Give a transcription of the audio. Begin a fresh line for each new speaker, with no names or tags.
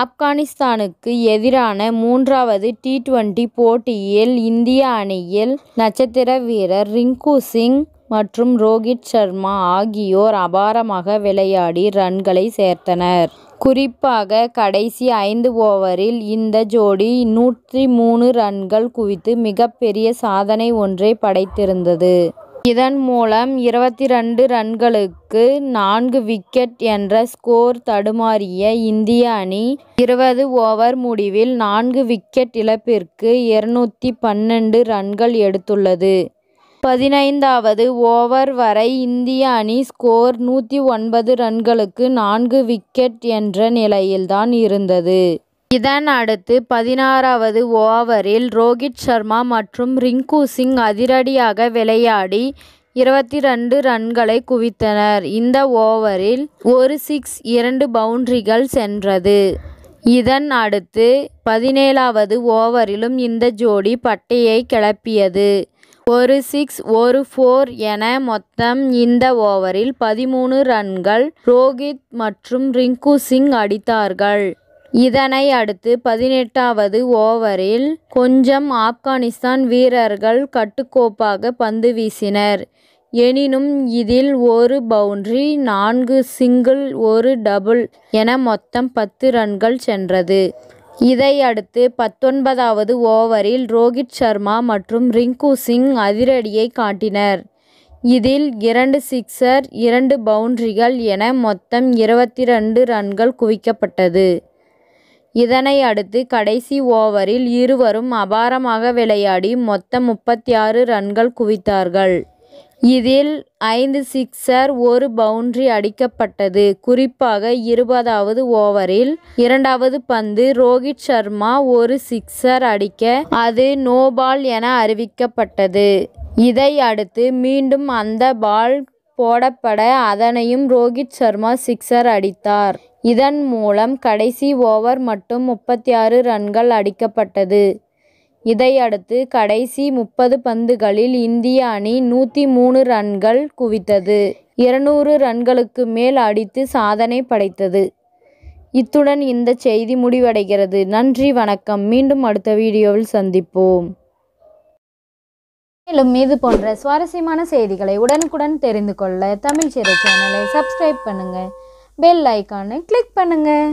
ஆப்கானிஸ்தானுக்கு எதிரான மூன்றாவது டி டுவெண்டி போட்டியில் இந்திய அணியில் நட்சத்திர வீரர் ரிங்கு சிங் மற்றும் ரோகித் சர்மா ஆகியோர் அபாரமாக விளையாடி ரன்களை சேர்த்தனர். குறிப்பாக கடைசி ஐந்து ஓவரில் இந்த ஜோடி நூற்றி மூணு ரன்கள் குவித்து மிகப்பெரிய சாதனை ஒன்றை படைத்திருந்தது. இதன் மூலம் இருபத்தி ரெண்டு ரன்களுக்கு நான்கு விக்கெட் என்ற ஸ்கோர் தடுமாறிய இந்திய அணி இருபது ஓவர் முடிவில் நான்கு விக்கெட் இழப்பிற்கு இருநூத்தி பன்னெண்டு ரன்கள் எடுத்துள்ளது பதினைந்தாவது ஓவர் வரை இந்திய அணி ஸ்கோர் நூற்றி ஒன்பது ரன்களுக்கு நான்கு விக்கெட் என்ற நிலையில்தான் இருந்தது இதன் அடுத்து பதினாறாவது ஓவரில் ரோஹித் சர்மா மற்றும் ரிங்கு சிங் அதிரடியாக விளையாடி இருபத்தி ரெண்டு ரன்களை குவித்தனர் இந்த ஓவரில் ஒரு சிக்ஸ் இரண்டு பவுண்டரிகள் சென்றது இதன் அடுத்து பதினேழாவது ஓவரிலும் இந்த ஜோடி பட்டையை கிளப்பியது ஒரு சிக்ஸ் ஒரு ஃபோர் என மொத்தம் இந்த ஓவரில் பதிமூணு ரன்கள் ரோஹித் மற்றும் ரிங்கு சிங் அடித்தார்கள் இதனை அடுத்து பதினெட்டாவது ஓவரில் கொஞ்சம் ஆப்கானிஸ்தான் வீரர்கள் கட்டுக்கோப்பாக பந்து வீசினர். எனினும் இதில் ஒரு பவுண்டரி நான்கு சிங்கிள் ஒரு டபுள் என மொத்தம் பத்து ரன்கள் சென்றது. இதையடுத்து பத்தொன்பதாவது ஓவரில் ரோஹித் சர்மா மற்றும் ரிங்கு சிங் அதிரடியை காட்டினர். இதில் இரண்டு சிக்ஸர் இரண்டு பவுண்டரிகள் என மொத்தம் ரெண்டு ரன்கள் குவிக்கப்பட்டது. இதனை அடுத்து கடைசி ஓவரில் இருவரும் அபாரமாக விளையாடி மொத்தம் முப்பத்தி ஆறு ரன்கள் குவித்தார்கள். இதில் ஐந்து சிக்ஸர் ஒரு பவுண்டரி அடிக்கப்பட்டது. குறிப்பாக இருபதாவது ஓவரில் இரண்டாவது பந்து ரோகித் சர்மா ஒரு சிக்ஸர் அடிக்க அது நோபால் என அறிவிக்கப்பட்டது. இதை அடுத்து மீண்டும் அந்த பால் போடப்பட அதனையும் ரோஹித் சர்மா சிக்ஸர் அடித்தார். இதன் மூலம் கடைசி ஓவர் மட்டும் முப்பத்தி ஆறு ரன்கள் அடிக்கப்பட்டது. இதையடுத்து கடைசி முப்பது பந்துகளில் இந்திய அணி நூற்றி மூணு ரன்கள் குவித்தது. இருநூறு ரன்களுக்கு மேல் அடித்து சாதனை படைத்தது. இத்துடன் இந்த செய்தி முடிவடைகிறது. நன்றி வணக்கம் மீண்டும் அடுத்த வீடியோவில் சந்திப்போம். மேலும் இது போன்ற சுவாரஸ்யமான செய்திகளை உடனுக்குடன் தெரிந்து கொள்ள தமிழ் சிறை சேனலை சப்ஸ்கிரைப் பண்ணுங்கள் பெல் ஐக்கானை கிளிக் பண்ணுங்கள்